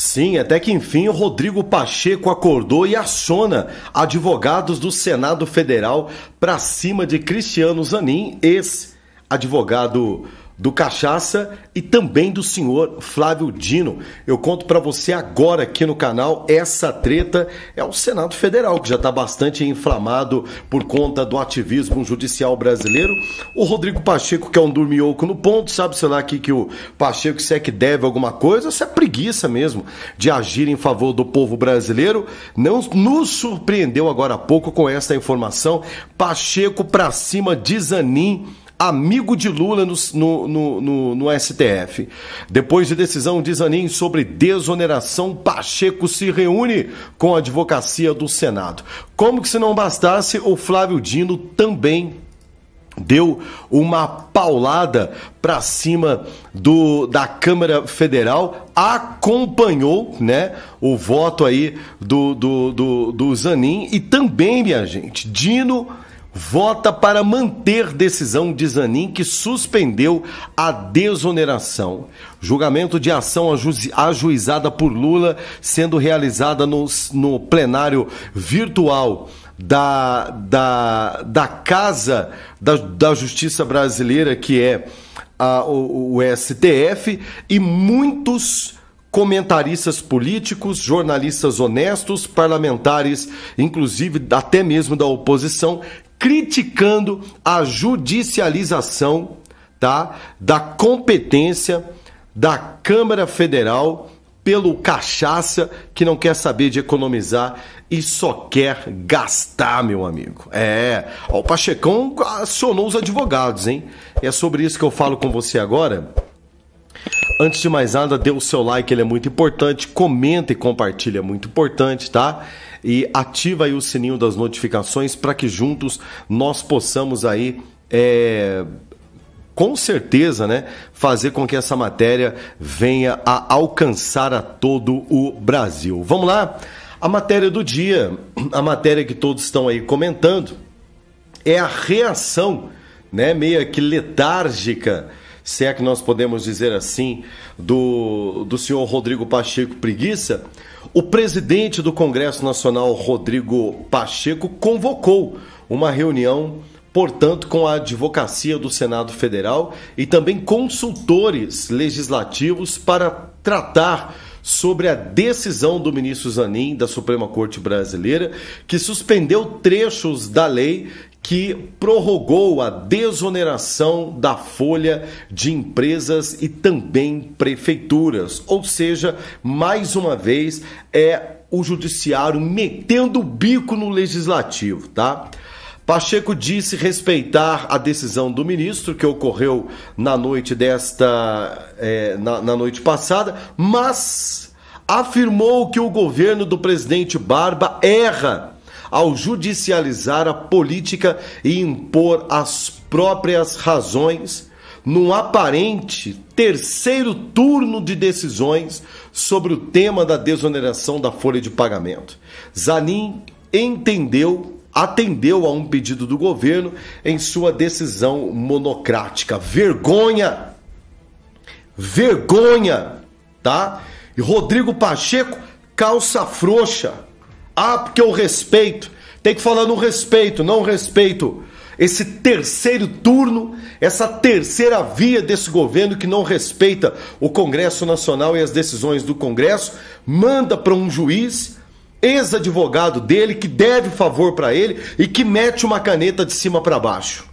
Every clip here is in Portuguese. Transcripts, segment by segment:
Sim, até que enfim o Rodrigo Pacheco acordou e aciona advogados do Senado Federal para cima de Cristiano Zanin, ex-advogado do Cachaça e também do senhor Flávio Dino. Eu conto para você agora aqui no canal essa treta é o Senado Federal que já está bastante inflamado por conta do ativismo judicial brasileiro. O Rodrigo Pacheco que é um dormioco no ponto, sabe sei lá aqui que o Pacheco se é que deve alguma coisa, se é preguiça mesmo de agir em favor do povo brasileiro. Não nos surpreendeu agora há pouco com essa informação. Pacheco para cima de Zanin amigo de Lula no, no, no, no STF. Depois de decisão de Zanin sobre desoneração, Pacheco se reúne com a advocacia do Senado. Como que se não bastasse, o Flávio Dino também deu uma paulada para cima do da Câmara Federal, acompanhou, né, o voto aí do do, do, do Zanin e também, minha gente, Dino vota para manter decisão de Zanin que suspendeu a desoneração. Julgamento de ação ajuizada por Lula sendo realizada no, no plenário virtual da, da, da Casa da, da Justiça Brasileira, que é a, o, o STF, e muitos comentaristas políticos, jornalistas honestos, parlamentares, inclusive até mesmo da oposição, criticando a judicialização tá, da competência da Câmara Federal pelo cachaça que não quer saber de economizar e só quer gastar, meu amigo. É, Ó, o Pachecão acionou os advogados, hein? E é sobre isso que eu falo com você agora. Antes de mais nada, dê o seu like, ele é muito importante. Comenta e compartilha, é muito importante, tá? e ativa aí o sininho das notificações para que juntos nós possamos aí é, com certeza, né, fazer com que essa matéria venha a alcançar a todo o Brasil. Vamos lá? A matéria do dia, a matéria que todos estão aí comentando, é a reação, né, meio que letárgica, se é que nós podemos dizer assim, do, do senhor Rodrigo Pacheco Preguiça, o presidente do Congresso Nacional, Rodrigo Pacheco, convocou uma reunião, portanto, com a advocacia do Senado Federal e também consultores legislativos para tratar sobre a decisão do ministro Zanin da Suprema Corte Brasileira que suspendeu trechos da lei que prorrogou a desoneração da folha de empresas e também prefeituras. Ou seja, mais uma vez é o judiciário metendo o bico no legislativo, tá? Pacheco disse respeitar a decisão do ministro, que ocorreu na noite desta. É, na, na noite passada, mas afirmou que o governo do presidente Barba erra ao judicializar a política e impor as próprias razões num aparente terceiro turno de decisões sobre o tema da desoneração da folha de pagamento. Zanin entendeu atendeu a um pedido do governo em sua decisão monocrática. Vergonha! Vergonha, tá? E Rodrigo Pacheco calça frouxa ah, porque eu respeito. Tem que falar no respeito, não respeito esse terceiro turno, essa terceira via desse governo que não respeita o Congresso Nacional e as decisões do Congresso, manda para um juiz, ex-advogado dele, que deve favor para ele e que mete uma caneta de cima para baixo.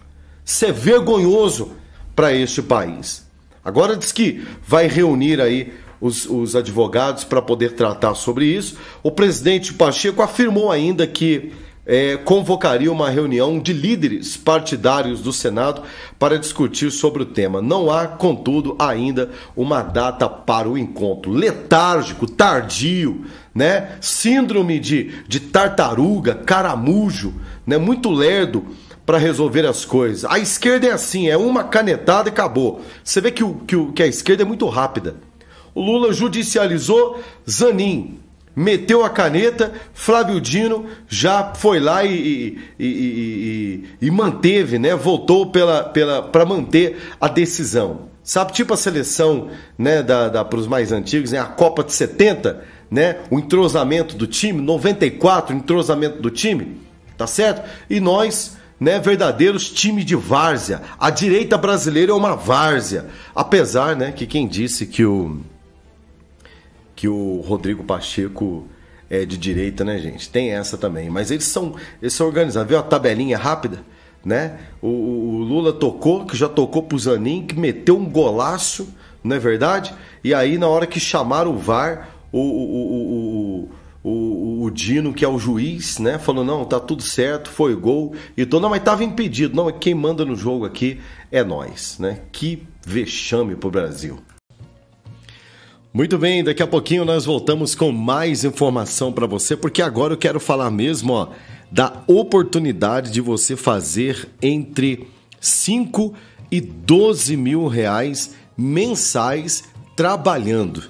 Isso é vergonhoso para este país. Agora diz que vai reunir aí os, os advogados para poder tratar sobre isso. O presidente Pacheco afirmou ainda que é, convocaria uma reunião de líderes partidários do Senado para discutir sobre o tema. Não há, contudo, ainda uma data para o encontro. Letárgico, tardio, né? Síndrome de, de tartaruga, caramujo, né? Muito lerdo para resolver as coisas. A esquerda é assim, é uma canetada e acabou. Você vê que, o, que, o, que a esquerda é muito rápida. O Lula judicializou Zanin, meteu a caneta, Flávio Dino já foi lá e, e, e, e manteve, né? Voltou pela pela para manter a decisão. Sabe, tipo a seleção, né, da, da para os mais antigos, né, a Copa de 70, né, o entrosamento do time, 94, o entrosamento do time, tá certo? E nós, né, verdadeiros time de várzea. A direita brasileira é uma várzea, apesar, né, que quem disse que o que o Rodrigo Pacheco é de direita, né, gente? Tem essa também. Mas eles são, eles são organizados. Viu a tabelinha rápida? Né? O, o Lula tocou, que já tocou pro Zanin, que meteu um golaço, não é verdade? E aí, na hora que chamaram o VAR, o, o, o, o, Dino, que é o juiz, né? Falou, não, tá tudo certo, foi gol. E então, não, mas tava impedido. Não, quem manda no jogo aqui é nós, né? Que vexame pro Brasil. Muito bem, daqui a pouquinho nós voltamos com mais informação para você, porque agora eu quero falar mesmo ó, da oportunidade de você fazer entre 5 e 12 mil reais mensais trabalhando.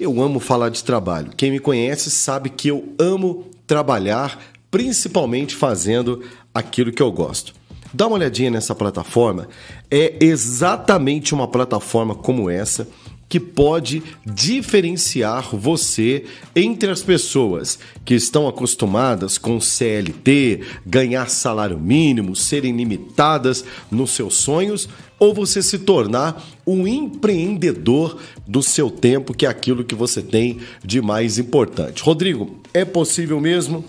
Eu amo falar de trabalho. Quem me conhece sabe que eu amo trabalhar, principalmente fazendo aquilo que eu gosto. Dá uma olhadinha nessa plataforma. É exatamente uma plataforma como essa que pode diferenciar você entre as pessoas que estão acostumadas com CLT, ganhar salário mínimo, serem limitadas nos seus sonhos ou você se tornar um empreendedor do seu tempo, que é aquilo que você tem de mais importante. Rodrigo, é possível mesmo?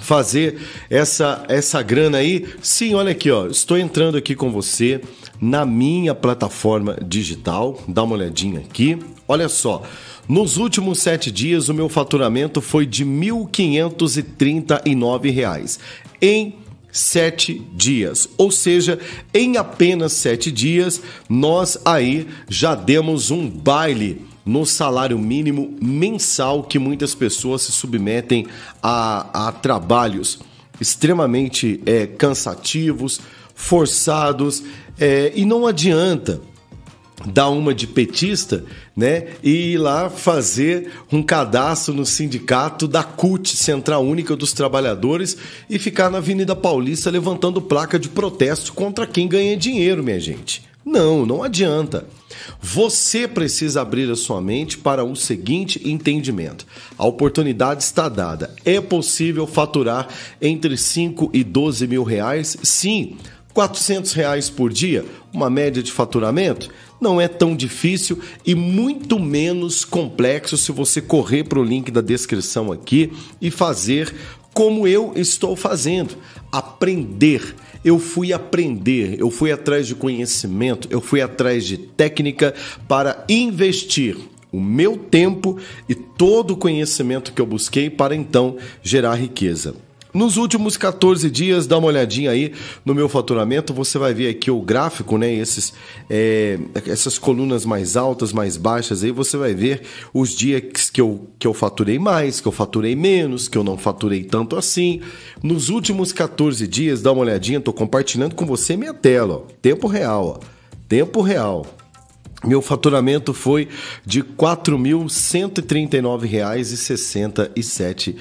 fazer essa essa grana aí. Sim, olha aqui, ó. Estou entrando aqui com você na minha plataforma digital. Dá uma olhadinha aqui. Olha só. Nos últimos sete dias, o meu faturamento foi de R$ 1.539 em sete dias. Ou seja, em apenas sete dias, nós aí já demos um baile no salário mínimo mensal que muitas pessoas se submetem a, a trabalhos extremamente é, cansativos, forçados, é, e não adianta dar uma de petista, né? E ir lá fazer um cadastro no sindicato da CUT, Central Única dos Trabalhadores, e ficar na Avenida Paulista levantando placa de protesto contra quem ganha dinheiro, minha gente. Não, não adianta. Você precisa abrir a sua mente para o seguinte entendimento: a oportunidade está dada. É possível faturar entre 5 e 12 mil reais? Sim. 400 reais por dia, uma média de faturamento, não é tão difícil e muito menos complexo se você correr para o link da descrição aqui e fazer como eu estou fazendo. Aprender eu fui aprender, eu fui atrás de conhecimento, eu fui atrás de técnica para investir o meu tempo e todo o conhecimento que eu busquei para então gerar riqueza. Nos últimos 14 dias, dá uma olhadinha aí no meu faturamento, você vai ver aqui o gráfico, né? Esses, é, essas colunas mais altas, mais baixas aí, você vai ver os dias que eu, que eu faturei mais, que eu faturei menos, que eu não faturei tanto assim. Nos últimos 14 dias, dá uma olhadinha, tô compartilhando com você minha tela, ó, tempo real, ó, tempo real. Meu faturamento foi de R$ 4.139,67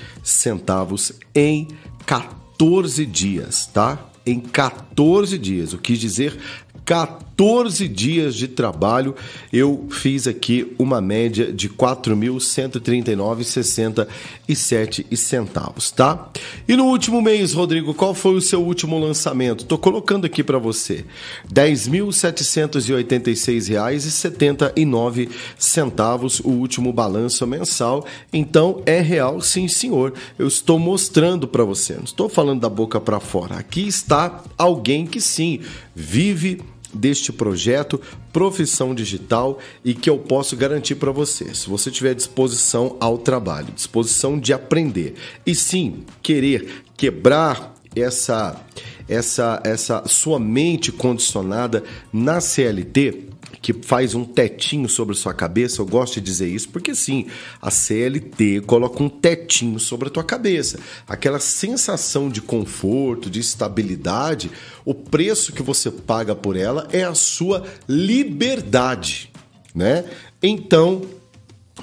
em 14 dias, tá? Em 14 dias, o que dizer 14 dias de trabalho, eu fiz aqui uma média de R$ 4.139,67 centavos, tá? E no último mês, Rodrigo, qual foi o seu último lançamento? Tô colocando aqui para você R$ 10.786,79 centavos o último balanço mensal. Então é real, sim, senhor. Eu estou mostrando para você. Não estou falando da boca para fora. Aqui está alguém que sim vive deste projeto Profissão Digital e que eu posso garantir para você, se você tiver disposição ao trabalho, disposição de aprender e sim querer quebrar essa essa essa sua mente condicionada na CLT, que faz um tetinho sobre sua cabeça, eu gosto de dizer isso porque sim, a CLT coloca um tetinho sobre a tua cabeça. Aquela sensação de conforto, de estabilidade, o preço que você paga por ela é a sua liberdade, né? Então,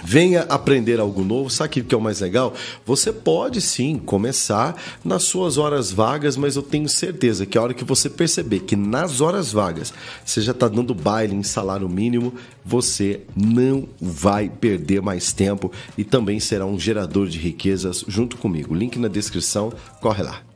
Venha aprender algo novo. Sabe o que é o mais legal? Você pode sim começar nas suas horas vagas, mas eu tenho certeza que a hora que você perceber que nas horas vagas você já está dando baile em salário mínimo, você não vai perder mais tempo e também será um gerador de riquezas junto comigo. Link na descrição, corre lá.